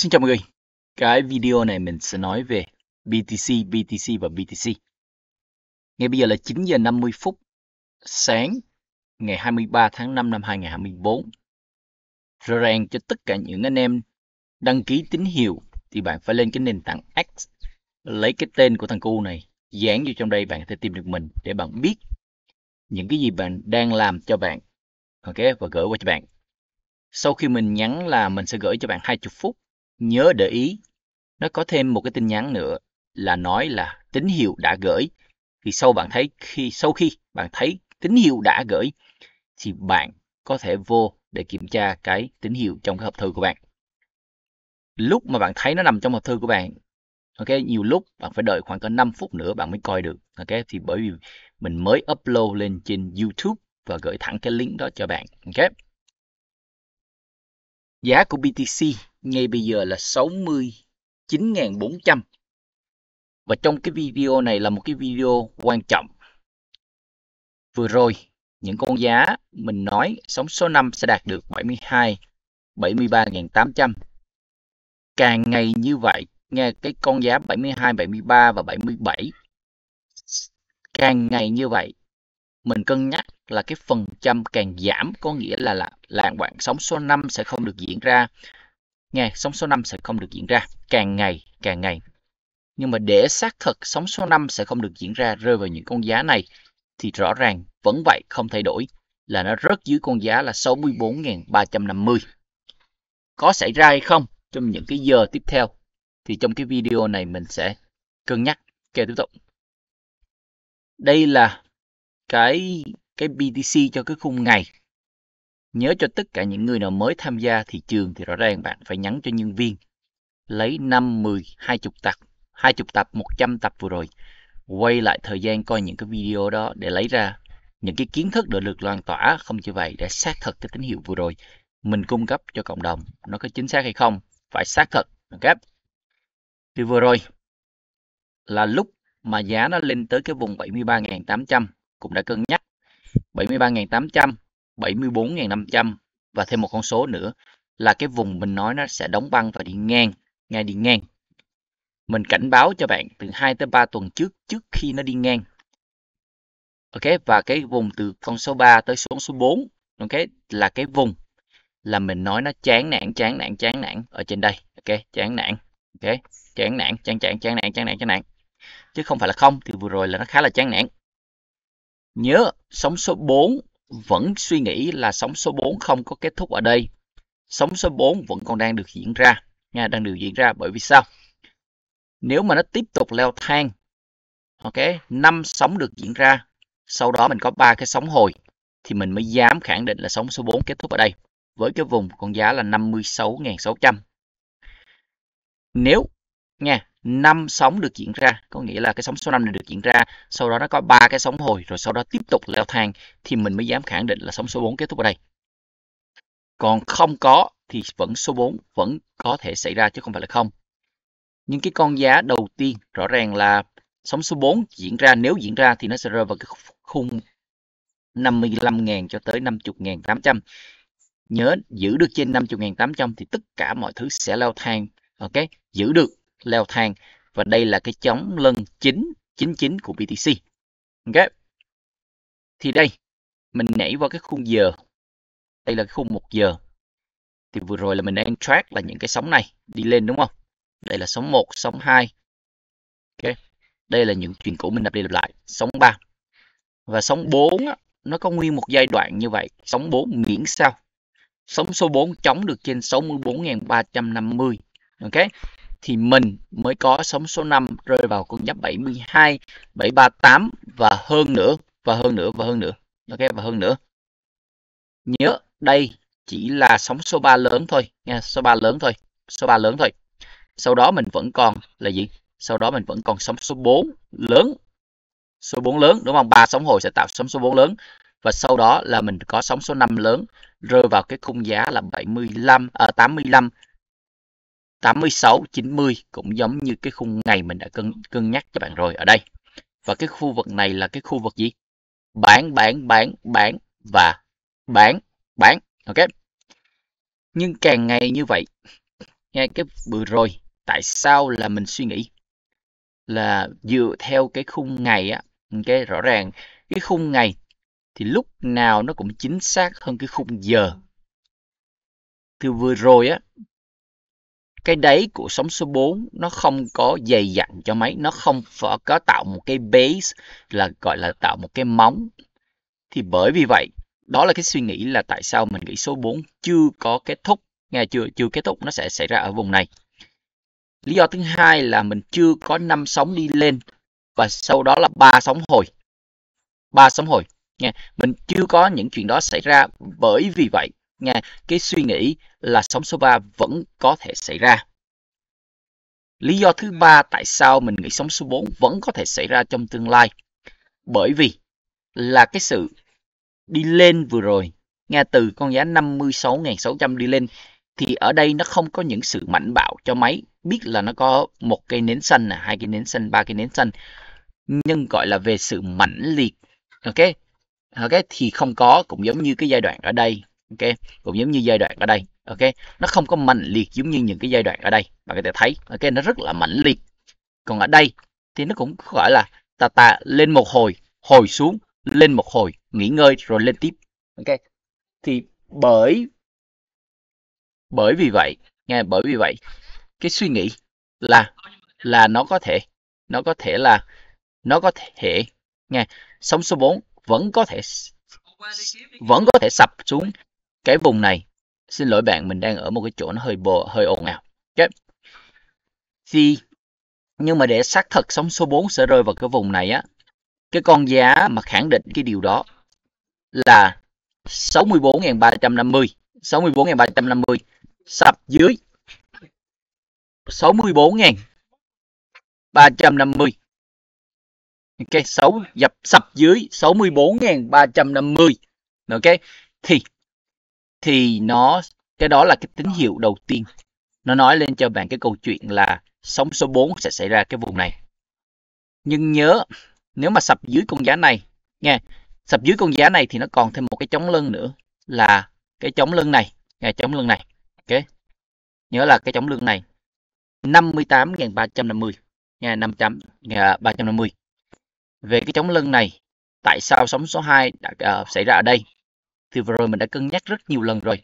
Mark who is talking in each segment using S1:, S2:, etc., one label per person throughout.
S1: Xin chào mọi người. Cái video này
S2: mình sẽ nói về BTC, BTC và BTC. Ngay bây giờ là 9 giờ 50 phút sáng ngày 23 tháng 5 năm 2024. Rõ ràng cho tất cả những anh em đăng ký tín hiệu thì bạn phải lên cái nền tảng X lấy cái tên của thằng cu này dán vô trong đây bạn có thể tìm được mình để bạn biết những cái gì bạn đang làm cho bạn ok và gửi qua cho bạn sau khi mình nhắn là mình sẽ gửi cho bạn 20 phút nhớ để ý. Nó có thêm một cái tin nhắn nữa là nói là tín hiệu đã gửi. Thì sau bạn thấy khi sau khi bạn thấy tín hiệu đã gửi thì bạn có thể vô để kiểm tra cái tín hiệu trong cái hộp thư của bạn. Lúc mà bạn thấy nó nằm trong hộp thư của bạn, ok, nhiều lúc bạn phải đợi khoảng có 5 phút nữa bạn mới coi được, ok, thì bởi vì mình mới upload lên trên YouTube và gửi thẳng cái link đó cho bạn, ok. Giá của BTC ngay bây giờ là 69.400. Và trong cái video này là một cái video quan trọng. Vừa rồi, những con giá mình nói sóng số 5 sẽ đạt được 72, 73.800. Càng ngày như vậy, nghe cái con giá 72, 73 và 77. Càng ngày như vậy, mình cân nhắc là cái phần trăm càng giảm có nghĩa là, là làng quảng sóng số 5 sẽ không được diễn ra ngày sóng số 5 sẽ không được diễn ra, càng ngày càng ngày. Nhưng mà để xác thực sóng số 5 sẽ không được diễn ra rơi vào những con giá này thì rõ ràng vẫn vậy không thay đổi là nó rớt dưới con giá là 64.350. Có xảy ra hay không trong những cái giờ tiếp theo thì trong cái video này mình sẽ cân nhắc. Ok tiếp tục. Đây là cái cái BTC cho cái khung ngày Nhớ cho tất cả những người nào mới tham gia thị trường thì rõ ràng bạn phải nhắn cho nhân viên lấy 5, 10, 20 tập, 20 tập, 100 tập vừa rồi quay lại thời gian coi những cái video đó để lấy ra những cái kiến thức đã được loan tỏa không chỉ vậy để xác thực cái tín hiệu vừa rồi mình cung cấp cho cộng đồng nó có chính xác hay không phải xác thực ok thì vừa rồi là lúc mà giá nó lên tới cái vùng 73.800 cũng đã cân nhắc 73.800 74.500 và thêm một con số nữa là cái vùng mình nói nó sẽ đóng băng và đi ngang, ngay đi ngang. Mình cảnh báo cho bạn từ 2 tới 3 tuần trước trước khi nó đi ngang. Ok và cái vùng từ con số 3 tới số số 4 ok là cái vùng là mình nói nó chán nản chán nản chán nản ở trên đây ok chán nản ok chán nản chán chán chán nản chán nản chán nản chứ không phải là không thì vừa rồi là nó khá là chán nản nhớ sóng số 4 vẫn suy nghĩ là sóng số 4 không có kết thúc ở đây. Sóng số 4 vẫn còn đang được diễn ra, nha, đang được diễn ra bởi vì sao? Nếu mà nó tiếp tục leo thang, ok, 5 sóng được diễn ra, sau đó mình có ba cái sóng hồi thì mình mới dám khẳng định là sóng số 4 kết thúc ở đây với cái vùng con giá là 56.600. Nếu nha, năm sóng được diễn ra có nghĩa là cái sóng số 5 này được diễn ra sau đó nó có ba cái sóng hồi rồi sau đó tiếp tục leo thang thì mình mới dám khẳng định là sóng số 4 kết thúc ở đây còn không có thì vẫn số 4 vẫn có thể xảy ra chứ không phải là không nhưng cái con giá đầu tiên rõ ràng là sóng số 4 diễn ra nếu diễn ra thì nó sẽ rơi vào cái khung 55.000 cho tới 50.800 nhớ giữ được trên 50.800 thì tất cả mọi thứ sẽ leo thang ok giữ được leo thang và đây là cái chống lân chính 99 của BTC. Ok. Thì đây mình nhảy vào cái khung giờ. Đây là cái khung 1 giờ. Thì vừa rồi là mình đang track là những cái sóng này đi lên đúng không? Đây là sóng 1, sóng 2. Ok. Đây là những chuyện cũ mình lặp đi lặp lại, sóng 3. Và sóng 4 á, nó có nguyên một giai đoạn như vậy, sóng 4 miễn sao sóng số 4 chống được trên 64.350. Ok, thì mình mới có sóng số 5 rơi vào con giáp 72, 738 và hơn nữa và hơn nữa và hơn nữa. Ok và hơn nữa. Nhớ đây chỉ là sóng số 3 lớn thôi nha, số 3 lớn thôi, số 3 lớn thôi. Sau đó mình vẫn còn là gì? Sau đó mình vẫn còn sóng số 4 lớn. Số 4 lớn đúng không? Ba sóng hồi sẽ tạo sóng số 4 lớn và sau đó là mình có sóng số 5 lớn rơi vào cái khung giá là 75 à, 85 86, 90 cũng giống như cái khung ngày mình đã cân, cân nhắc cho bạn rồi ở đây. Và cái khu vực này là cái khu vực gì? Bán, bán, bán, bán và bán, bán. Ok. Nhưng càng ngày như vậy, ngay cái vừa rồi, tại sao là mình suy nghĩ là dựa theo cái khung ngày á, ok rõ ràng cái khung ngày thì lúc nào nó cũng chính xác hơn cái khung giờ. Từ vừa rồi á, cái đáy của sóng số 4 nó không có dày dặn cho mấy, nó không có tạo một cái base là gọi là tạo một cái móng. Thì bởi vì vậy, đó là cái suy nghĩ là tại sao mình nghĩ số 4 chưa có kết thúc, nghe chưa chưa kết thúc nó sẽ xảy ra ở vùng này. Lý do thứ hai là mình chưa có năm sóng đi lên và sau đó là ba sóng hồi. ba sóng hồi nghe Mình chưa có những chuyện đó xảy ra bởi vì vậy Nga, cái suy nghĩ là sóng số 3 vẫn có thể xảy ra. Lý do thứ ba tại sao mình nghĩ sóng số 4 vẫn có thể xảy ra trong tương lai. Bởi vì là cái sự đi lên vừa rồi, Nga từ con giá 56.600 đi lên, thì ở đây nó không có những sự mạnh bạo cho máy. Biết là nó có một cây nến xanh, hai cây nến xanh, ba cây nến xanh. Nhưng gọi là về sự mãnh liệt. Ok? Ok? Thì không có, cũng giống như cái giai đoạn ở đây ok cũng giống như giai đoạn ở đây ok nó không có mạnh liệt giống như những cái giai đoạn ở đây bạn có thể thấy ok nó rất là mạnh liệt còn ở đây thì nó cũng gọi là tà tà lên một hồi hồi xuống lên một hồi nghỉ ngơi rồi lên tiếp ok thì bởi bởi vì vậy nghe bởi vì vậy cái suy nghĩ là là nó có thể nó có thể là nó có thể nghe sóng số 4 vẫn có thể vẫn có thể sập xuống cái vùng này xin lỗi bạn mình đang ở một cái chỗ nó hơi bồ hơi ồn ào chết thì nhưng mà để xác thật sóng số 4 sẽ rơi vào cái vùng này á cái con giá mà khẳng định cái điều đó là 64.350 64.350 sập dưới 64 350 Ok, 6 dập sập dưới 64.350 Ok, thì thì nó cái đó là cái tín hiệu đầu tiên nó nói lên cho bạn cái câu chuyện là sóng số 4 sẽ xảy ra cái vùng này nhưng nhớ nếu mà sập dưới con giá này nghe sập dưới con giá này thì nó còn thêm một cái chống lưng nữa là cái chống lưng này nghe chống lưng này ok nhớ là cái chống lưng này 58.350 nghe 500 nghe 350 về cái chống lưng này tại sao sóng số 2 đã uh, xảy ra ở đây thì vừa rồi mình đã cân nhắc rất nhiều lần rồi.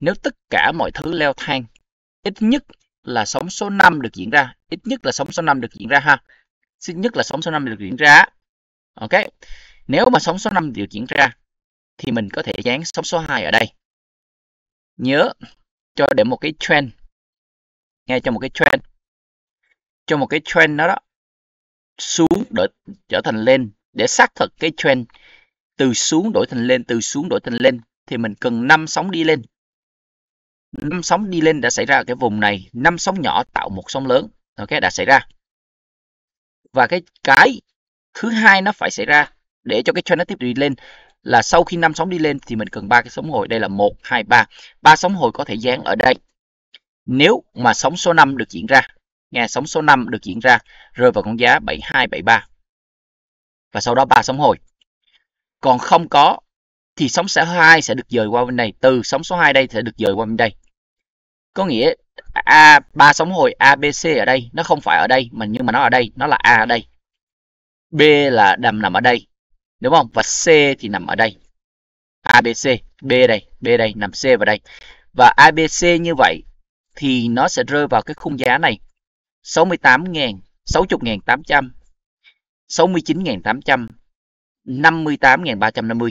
S2: Nếu tất cả mọi thứ leo thang, ít nhất là sóng số 5 được diễn ra, ít nhất là sóng số 5 được diễn ra ha. Ít nhất là sóng số 5 được diễn ra. Ok. Nếu mà sóng số 5 được diễn ra thì mình có thể dán sóng số 2 ở đây. Nhớ cho để một cái trend. Nghe cho một cái trend. Cho một cái trend đó đó xuống để trở thành lên để xác thực cái trend từ xuống đổi thành lên từ xuống đổi thành lên thì mình cần năm sóng đi lên năm sóng đi lên đã xảy ra ở cái vùng này năm sóng nhỏ tạo một sóng lớn ok đã xảy ra và cái cái thứ hai nó phải xảy ra để cho cái trend nó tiếp tục đi lên là sau khi năm sóng đi lên thì mình cần ba cái sóng hồi đây là một hai ba ba sóng hồi có thể dán ở đây nếu mà sóng số 5 được diễn ra nghe sóng số 5 được diễn ra rơi vào con giá 7273 và sau đó ba sóng hồi còn không có thì sóng số 2 sẽ được dời qua bên này từ sóng số 2 đây sẽ được dời qua bên đây có nghĩa a ba sóng hồi abc ở đây nó không phải ở đây mà nhưng mà nó ở đây nó là a ở đây b là nằm nằm ở đây đúng không và c thì nằm ở đây abc b đây b đây nằm c vào đây và abc như vậy thì nó sẽ rơi vào cái khung giá này 68.000 60.800 69.800 58.350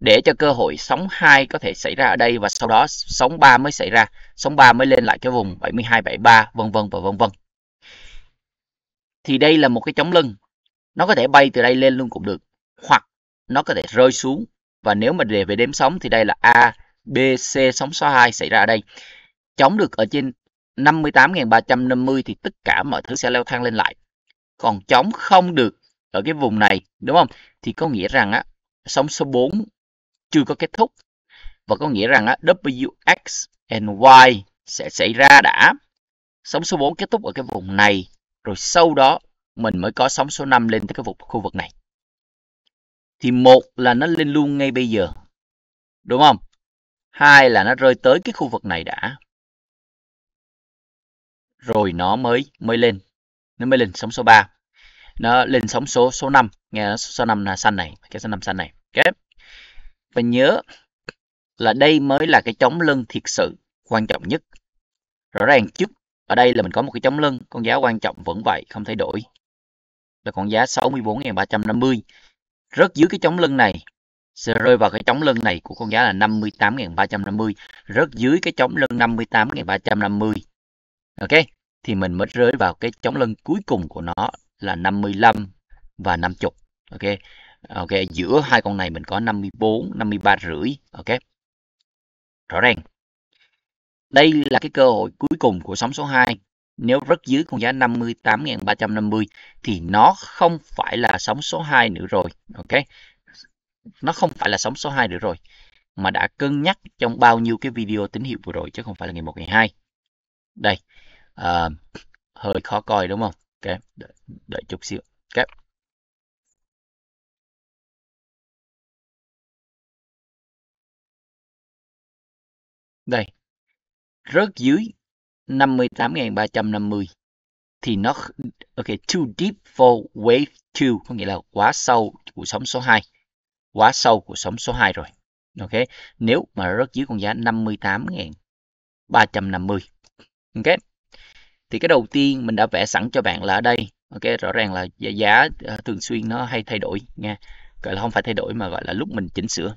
S2: để cho cơ hội sóng 2 có thể xảy ra ở đây và sau đó sóng 3 mới xảy ra, sóng 3 mới lên lại cái vùng 72 73 vân vân và vân vân. Thì đây là một cái chống lưng. Nó có thể bay từ đây lên luôn cũng được, hoặc nó có thể rơi xuống và nếu mà để về đếm sóng thì đây là A, B, C sóng số 2 xảy ra ở đây. Chống được ở trên 58.350 thì tất cả mọi thứ sẽ leo thang lên lại. Còn chống không được ở cái vùng này đúng không thì có nghĩa rằng á sóng số 4 chưa có kết thúc và có nghĩa rằng á, WX and Y sẽ xảy ra đã sóng số 4 kết thúc ở cái vùng này rồi sau đó mình mới có sóng số 5 lên tới cái vùng khu vực này thì một là nó lên luôn ngay bây giờ đúng không hai là nó rơi tới cái khu vực này đã rồi nó mới mới lên nó mới lên sóng số 3 nó lên sóng số số 5 nghe số 5 là xanh này cái số 5 xanh này ok và nhớ là đây mới là cái chống lưng thiệt sự quan trọng nhất rõ ràng trước ở đây là mình có một cái chống lưng con giá quan trọng vẫn vậy không thay đổi là con giá 64.350 rất dưới cái chống lưng này sẽ rơi vào cái chống lưng này của con giá là 58.350 rất dưới cái chống lưng 58.350 ok thì mình mới rơi vào cái chống lưng cuối cùng của nó là 55 và 50. Ok. Ok, giữa hai con này mình có 54, 53 rưỡi. Ok. Rõ ràng. Đây là cái cơ hội cuối cùng của sóng số 2. Nếu rất dưới con giá 58.350 thì nó không phải là sóng số 2 nữa rồi. Ok. Nó không phải là sóng số 2 nữa rồi mà đã cân nhắc trong bao nhiêu cái video tín hiệu vừa rồi chứ không phải là ngày 1 ngày 2. Đây. À, hơi khó coi đúng không? ok đợi, đợi chút xíu ok đây rớt dưới 58.350 thì nó ok too deep for wave 2 có nghĩa là quá sâu của sóng số 2 quá sâu của sóng số 2 rồi ok nếu mà rớt dưới con giá 58.350 ok thì cái đầu tiên mình đã vẽ sẵn cho bạn là ở đây ok rõ ràng là giá, giá ờ, thường xuyên nó hay thay đổi nha gọi là không phải thay đổi mà gọi là lúc mình chỉnh sửa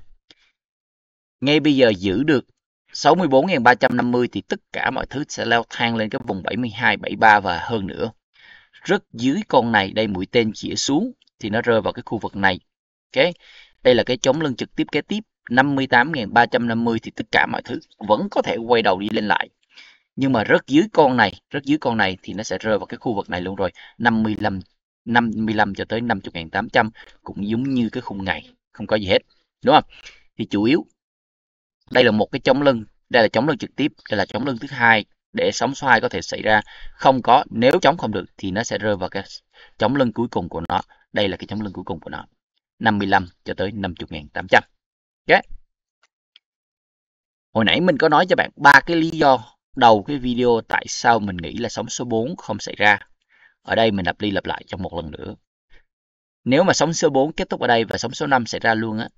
S2: ngay bây giờ giữ được 64.350 thì tất cả mọi thứ sẽ leo thang lên cái vùng 72, 73 và hơn nữa. Rất dưới con này, đây mũi tên chỉ xuống thì nó rơi vào cái khu vực này. Ok, đây là cái chống lưng trực tiếp kế tiếp 58.350 thì tất cả mọi thứ vẫn có thể quay đầu đi lên lại nhưng mà rớt dưới con này rớt dưới con này thì nó sẽ rơi vào cái khu vực này luôn rồi 55 55 cho tới 50.800 cũng giống như cái khung ngày không có gì hết đúng không thì chủ yếu đây là một cái chống lưng đây là chống lưng trực tiếp đây là chống lưng thứ hai để sóng xoay có thể xảy ra không có nếu chống không được thì nó sẽ rơi vào cái chống lưng cuối cùng của nó đây là cái chống lưng cuối cùng của nó 55 cho tới 50.800 ok hồi nãy mình có nói cho bạn ba cái lý do đầu cái video tại sao mình nghĩ là sóng số 4 không xảy ra. Ở đây mình lặp đi lặp lại trong một lần nữa. Nếu mà sóng số 4 kết thúc ở đây và sóng số 5 xảy ra luôn á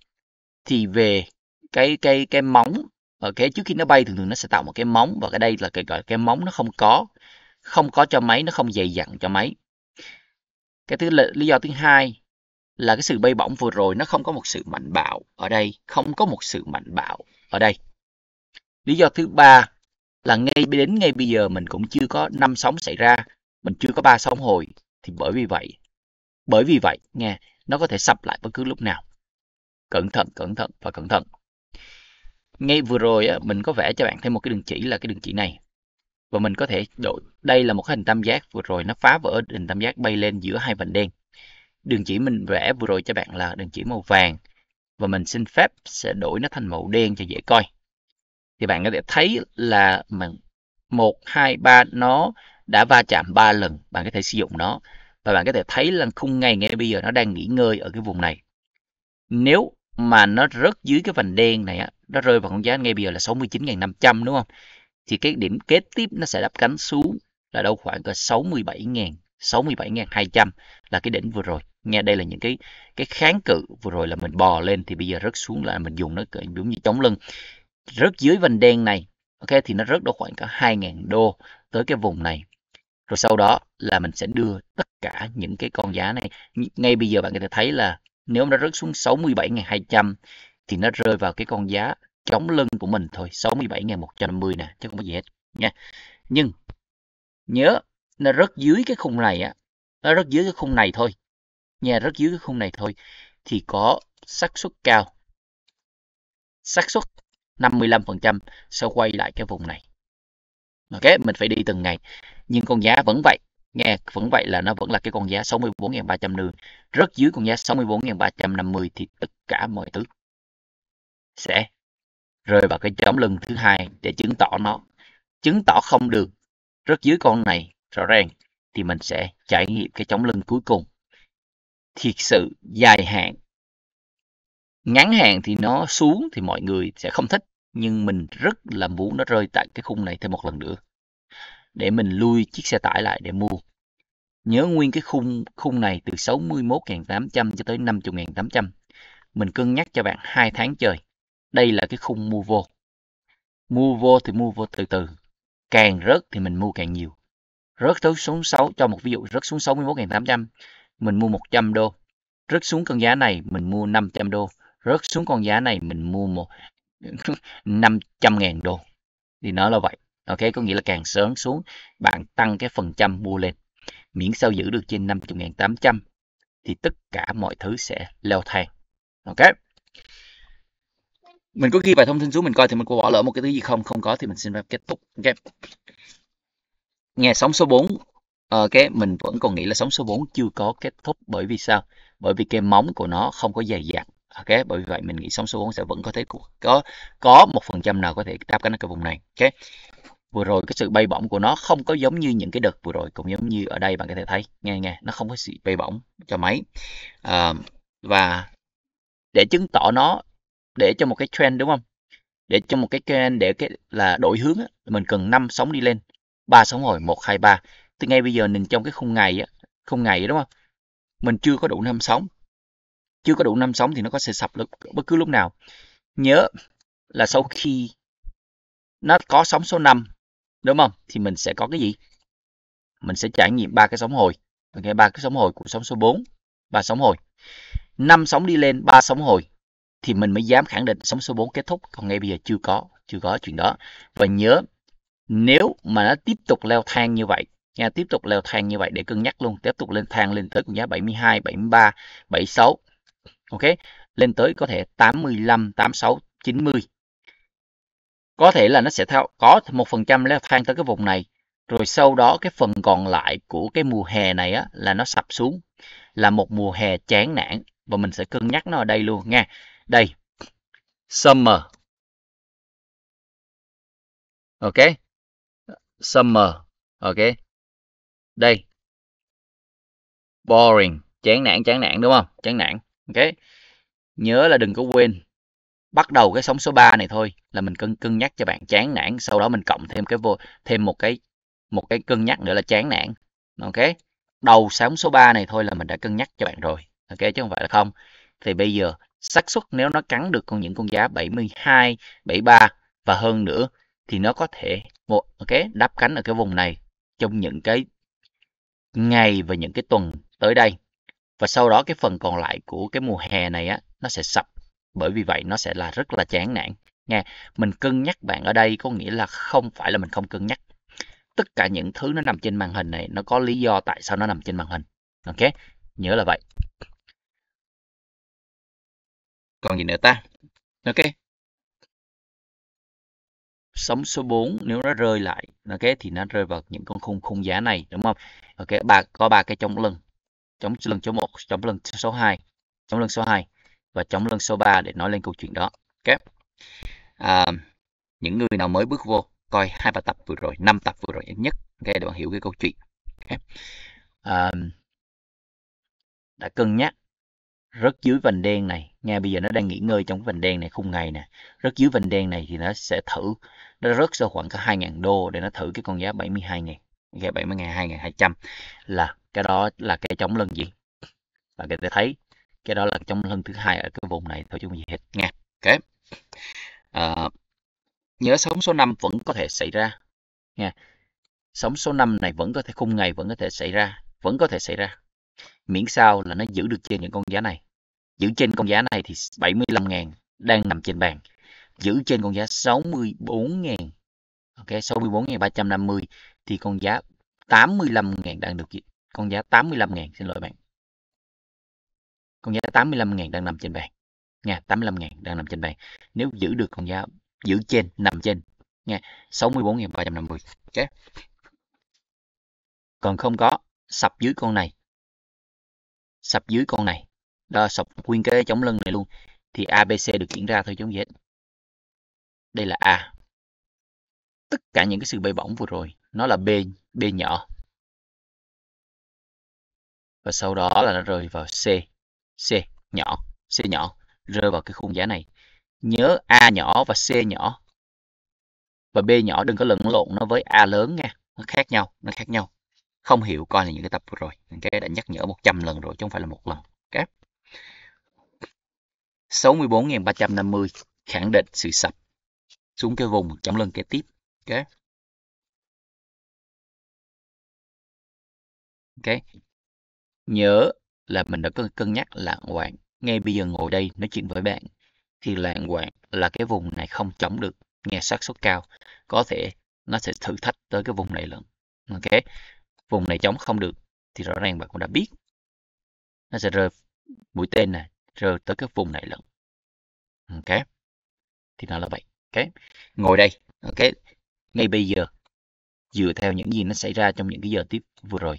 S2: thì về cái cái cái móng ở cái trước khi nó bay thường thường nó sẽ tạo một cái móng và cái đây là cái gọi cái móng nó không có không có cho máy nó không dày dặn cho máy cái thứ lý do thứ hai là cái sự bay bổng vừa rồi nó không có một sự mạnh bạo ở đây không có một sự mạnh bạo ở đây lý do thứ ba là ngay đến ngay bây giờ mình cũng chưa có năm sóng xảy ra mình chưa có ba sóng hồi thì bởi vì vậy bởi vì vậy nghe nó có thể sập lại bất cứ lúc nào cẩn thận cẩn thận và cẩn thận ngay vừa rồi á, mình có vẽ cho bạn thêm một cái đường chỉ là cái đường chỉ này và mình có thể đổi đây là một hình tam giác vừa rồi nó phá vỡ hình tam giác bay lên giữa hai vành đen đường chỉ mình vẽ vừa rồi cho bạn là đường chỉ màu vàng và mình xin phép sẽ đổi nó thành màu đen cho dễ coi thì bạn có thể thấy là một hai ba nó đã va chạm ba lần bạn có thể sử dụng nó và bạn có thể thấy là khung ngày ngay bây giờ nó đang nghỉ ngơi ở cái vùng này nếu mà nó rớt dưới cái vành đen này á nó rơi vào con giá ngay bây giờ là 69.500 đúng không thì cái điểm kế tiếp nó sẽ đáp cánh xuống là đâu khoảng cỡ 67.000 67.200 là cái đỉnh vừa rồi nghe đây là những cái cái kháng cự vừa rồi là mình bò lên thì bây giờ rớt xuống là mình dùng nó giống như chống lưng rớt dưới vành đen này ok thì nó rớt độ khoảng cả 2.000 đô tới cái vùng này rồi sau đó là mình sẽ đưa tất cả những cái con giá này ngay bây giờ bạn có thể thấy là nếu nó rớt xuống 67.200 thì nó rơi vào cái con giá chống lưng của mình thôi 67.150 nè chứ không có gì hết nha nhưng nhớ nó rớt dưới cái khung này á nó rớt dưới cái khung này thôi nha rớt dưới cái khung này thôi thì có xác suất cao xác suất 55% sẽ quay lại cái vùng này ok mình phải đi từng ngày nhưng con giá vẫn vậy nghe vẫn vậy là nó vẫn là cái con giá 64.350 rất dưới con giá 64.350 thì tất cả mọi thứ sẽ rơi vào cái chóm lưng thứ hai để chứng tỏ nó chứng tỏ không được rất dưới con này rõ ràng thì mình sẽ trải nghiệm cái chống lưng cuối cùng thiệt sự dài hạn ngắn hạn thì nó xuống thì mọi người sẽ không thích nhưng mình rất là muốn nó rơi tại cái khung này thêm một lần nữa để mình lui chiếc xe tải lại để mua nhớ nguyên cái khung khung này từ 61.800 cho tới 50.800 mình cân nhắc cho bạn hai tháng trời đây là cái khung mua vô mua vô thì mua vô từ từ càng rớt thì mình mua càng nhiều rớt tới xuống 6 cho một ví dụ rớt xuống 61.800 mình mua 100 đô rớt xuống cân giá này mình mua 500 đô rớt xuống con giá này mình mua một 500 ngàn đô thì nó là vậy ok có nghĩa là càng sớm xuống bạn tăng cái phần trăm mua lên miễn sao giữ được trên 50 ngàn 800 thì tất cả mọi thứ sẽ leo thang ok mình có ghi vài thông tin xuống mình coi thì mình có bỏ lỡ một cái thứ gì không không có thì mình xin phép kết thúc ok nghe sóng số 4 ok mình vẫn còn nghĩ là sóng số 4 chưa có kết thúc bởi vì sao bởi vì cái móng của nó không có dày dặn ok bởi vì vậy mình nghĩ sóng số 4 sẽ vẫn có thể có có một phần trăm nào có thể đáp cánh ở cái vùng này ok vừa rồi cái sự bay bổng của nó không có giống như những cái đợt vừa rồi cũng giống như ở đây bạn có thể thấy nghe nghe nó không có sự bay bổng cho máy à, và để chứng tỏ nó để cho một cái trend đúng không để cho một cái trend để cái là đổi hướng á, mình cần năm sóng đi lên ba sóng hồi một hai ba thì ngay bây giờ mình trong cái khung ngày á, khung ngày đúng không mình chưa có đủ năm sóng chưa có đủ năm sóng thì nó có thể sập lúc, bất cứ lúc nào nhớ là sau khi nó có sóng số 5 đúng không thì mình sẽ có cái gì mình sẽ trải nghiệm ba cái sóng hồi ok ba cái sóng hồi của sóng số 4 ba sóng hồi năm sóng đi lên ba sóng hồi thì mình mới dám khẳng định sóng số 4 kết thúc còn ngay bây giờ chưa có chưa có chuyện đó và nhớ nếu mà nó tiếp tục leo thang như vậy nha tiếp tục leo thang như vậy để cân nhắc luôn tiếp tục lên thang lên tới con giá 72 73 76 ok lên tới có thể 85 86 90 có thể là nó sẽ theo có một phần trăm leo thang tới cái vùng này rồi sau đó cái phần còn lại của cái mùa hè này á, là nó sập xuống là một mùa hè chán nản và mình sẽ cân nhắc nó ở đây luôn nha đây summer
S1: ok summer ok đây
S2: boring chán nản chán nản đúng không chán nản ok nhớ là đừng có quên bắt đầu cái sóng số 3 này thôi là mình cân cân nhắc cho bạn chán nản sau đó mình cộng thêm cái vô thêm một cái một cái cân nhắc nữa là chán nản ok đầu sóng số 3 này thôi là mình đã cân nhắc cho bạn rồi ok chứ không phải là không thì bây giờ xác suất nếu nó cắn được con những con giá 72 73 và hơn nữa thì nó có thể một ok đáp cánh ở cái vùng này trong những cái ngày và những cái tuần tới đây và sau đó cái phần còn lại của cái mùa hè này á nó sẽ sập bởi vì vậy nó sẽ là rất là chán nản nha mình cân nhắc bạn ở đây có nghĩa là không phải là mình không cân nhắc tất cả những thứ nó nằm trên màn hình này nó có lý do tại sao nó nằm trên màn hình ok nhớ là vậy còn gì nữa ta ok sóng số 4 nếu nó rơi lại ok thì nó rơi vào những con khung khung giá này đúng không ok ba có ba cái chống lưng chống lần số 1 chống lần số 2 chống lần số 2 và chống lần số 3 để nói lên câu chuyện đó ok à, những người nào mới bước vô coi hai ba tập vừa rồi năm tập vừa rồi ít nhất ok để bạn hiểu cái câu chuyện okay. à, đã cân nhắc rất dưới vành đen này nghe bây giờ nó đang nghỉ ngơi trong cái vành đen này khung ngày nè rất dưới vành đen này thì nó sẽ thử nó rớt ra khoảng có 2.000 đô để nó thử cái con giá 72 ngàn ghé 70 ngàn 2.200 là cái đó là cái chống lân gì và các ta thấy cái đó là chống lân thứ hai ở cái vùng này thôi chứ không gì hết nha ok à, nhớ sóng số 5 vẫn có thể xảy ra nha sóng số 5 này vẫn có thể khung ngày vẫn có thể xảy ra vẫn có thể xảy ra miễn sao là nó giữ được trên những con giá này giữ trên con giá này thì 75.000 đang nằm trên bàn giữ trên con giá 64.000 ok 64.350 thì con giá 85.000 đang được con giá 85 ngàn xin lỗi bạn con giá 85 ngàn đang nằm trên bàn nha 85 ngàn đang nằm trên bàn nếu giữ được con giá giữ trên nằm trên nha 64.350 ok còn không có sập dưới con này sập dưới con này đó sập nguyên cái chống lưng này luôn thì ABC được diễn ra thôi chống hết đây là A tất cả những cái sự bay bổng vừa rồi nó là B B nhỏ và sau đó là nó rơi vào C C nhỏ C nhỏ rơi vào cái khung giá này nhớ A nhỏ và C nhỏ và B nhỏ đừng có lẫn lộn nó với A lớn nha nó khác nhau nó khác nhau không hiểu coi là những cái tập vừa rồi những cái đã nhắc nhở 100 lần rồi chứ không phải là một lần okay. 64.350 khẳng định sự sập xuống cái vùng chấm lưng kế
S1: tiếp ok
S2: ok nhớ là mình đã có cân nhắc lạng quạng ngay bây giờ ngồi đây nói chuyện với bạn thì lạng quạng là cái vùng này không chống được nghe xác suất cao có thể nó sẽ thử thách tới cái vùng này lần ok vùng này chống không được thì rõ ràng bạn cũng đã biết nó sẽ rơi mũi tên này rơi tới cái vùng này lần ok thì nó là vậy ok ngồi đây ok ngay bây giờ dựa theo những gì nó xảy ra trong những cái giờ tiếp vừa rồi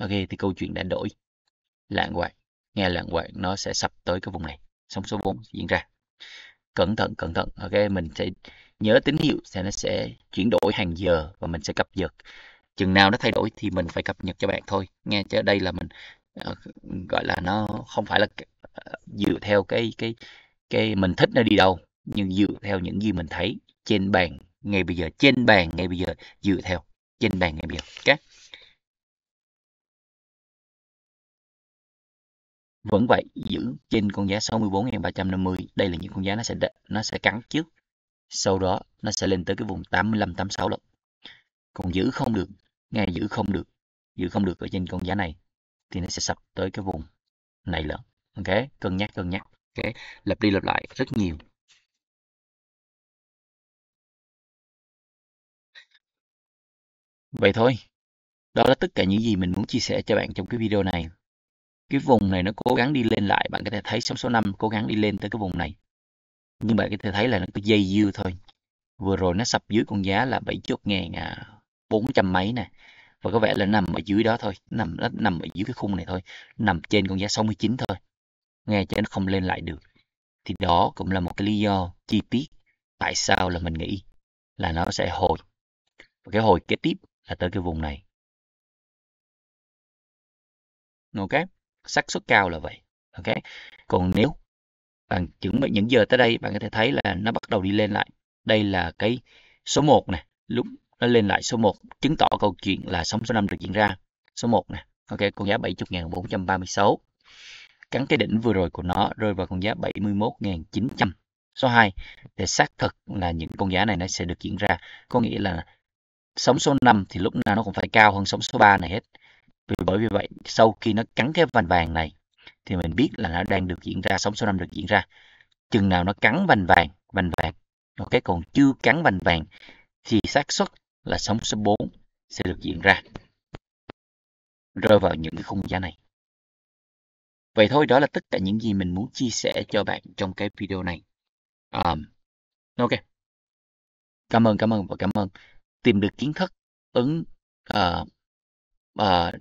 S2: ok thì câu chuyện đã đổi lạng quạng nghe lạng quạng nó sẽ sập tới cái vùng này sóng số 4 diễn ra cẩn thận cẩn thận ok mình sẽ nhớ tín hiệu sẽ nó sẽ chuyển đổi hàng giờ và mình sẽ cập nhật chừng nào nó thay đổi thì mình phải cập nhật cho bạn thôi nghe chứ đây là mình ờ, gọi là nó không phải là uh, dựa theo cái cái cái mình thích nó đi đâu nhưng dựa theo những gì mình thấy trên bàn ngay bây giờ trên bàn ngay bây giờ dựa theo trên bàn ngay bây giờ các
S1: vẫn vậy giữ trên con giá
S2: 64.350 đây là những con giá nó sẽ nó sẽ cắn trước sau đó nó sẽ lên tới cái vùng 85 86 lận còn giữ không được ngay giữ không được giữ không được ở trên con giá này thì nó sẽ sập tới cái vùng này lận ok cân nhắc cân nhắc
S1: ok lặp đi lặp lại rất nhiều
S2: vậy thôi đó là tất cả những gì mình muốn chia sẻ cho bạn trong cái video này cái vùng này nó cố gắng đi lên lại bạn có thể thấy sóng số 5 cố gắng đi lên tới cái vùng này nhưng bạn có thể thấy là nó cứ dây dưa thôi vừa rồi nó sập dưới con giá là 70 ngàn à, 400 mấy nè và có vẻ là nằm ở dưới đó thôi nằm nó nằm ở dưới cái khung này thôi nằm trên con giá 69 thôi nghe cho nó không lên lại được thì đó cũng là một cái lý do chi tiết tại sao là mình nghĩ là nó sẽ hồi và cái hồi kế tiếp là tới cái vùng này ok xác suất cao là vậy ok còn nếu bạn chứng minh những giờ tới đây bạn có thể thấy là nó bắt đầu đi lên lại đây là cái số 1 này, lúc nó lên lại số 1 chứng tỏ câu chuyện là sóng số 5 được diễn ra số 1 này, ok con giá 70.436 cắn cái đỉnh vừa rồi của nó rơi vào con giá 71.900 số 2 để xác thực là những con giá này nó sẽ được diễn ra có nghĩa là sóng số 5 thì lúc nào nó cũng phải cao hơn sóng số 3 này hết vì bởi vì vậy sau khi nó cắn cái vành vàng này thì mình biết là nó đang được diễn ra sóng số 5 được diễn ra chừng nào nó cắn vành vàng vành vàng ok còn chưa cắn vành vàng thì xác suất là sóng số 4 sẽ được diễn ra rơi vào những cái khung giá này vậy thôi đó là tất cả những gì mình muốn chia sẻ cho bạn trong cái video này um, ok cảm ơn cảm ơn và cảm ơn tìm được kiến thức ứng uh, uh,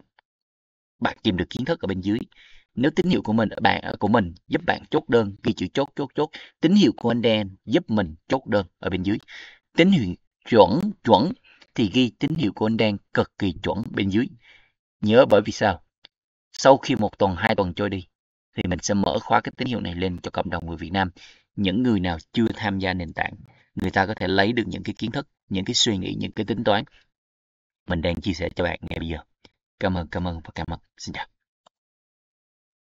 S2: bạn tìm được kiến thức ở bên dưới nếu tín hiệu của mình ở bạn của mình giúp bạn chốt đơn ghi chữ chốt chốt chốt tín hiệu của anh đen giúp mình chốt đơn ở bên dưới tín hiệu chuẩn chuẩn thì ghi tín hiệu của anh đen cực kỳ chuẩn bên dưới nhớ bởi vì sao sau khi một tuần hai tuần trôi đi thì mình sẽ mở khóa cái tín hiệu này lên cho cộng đồng người Việt Nam những người nào chưa tham gia nền tảng người ta có thể lấy được những cái kiến thức những cái suy nghĩ những cái tính toán mình đang chia sẻ cho bạn ngay bây giờ Cảm ơn, cảm
S1: ơn và cảm ơn. Xin chào.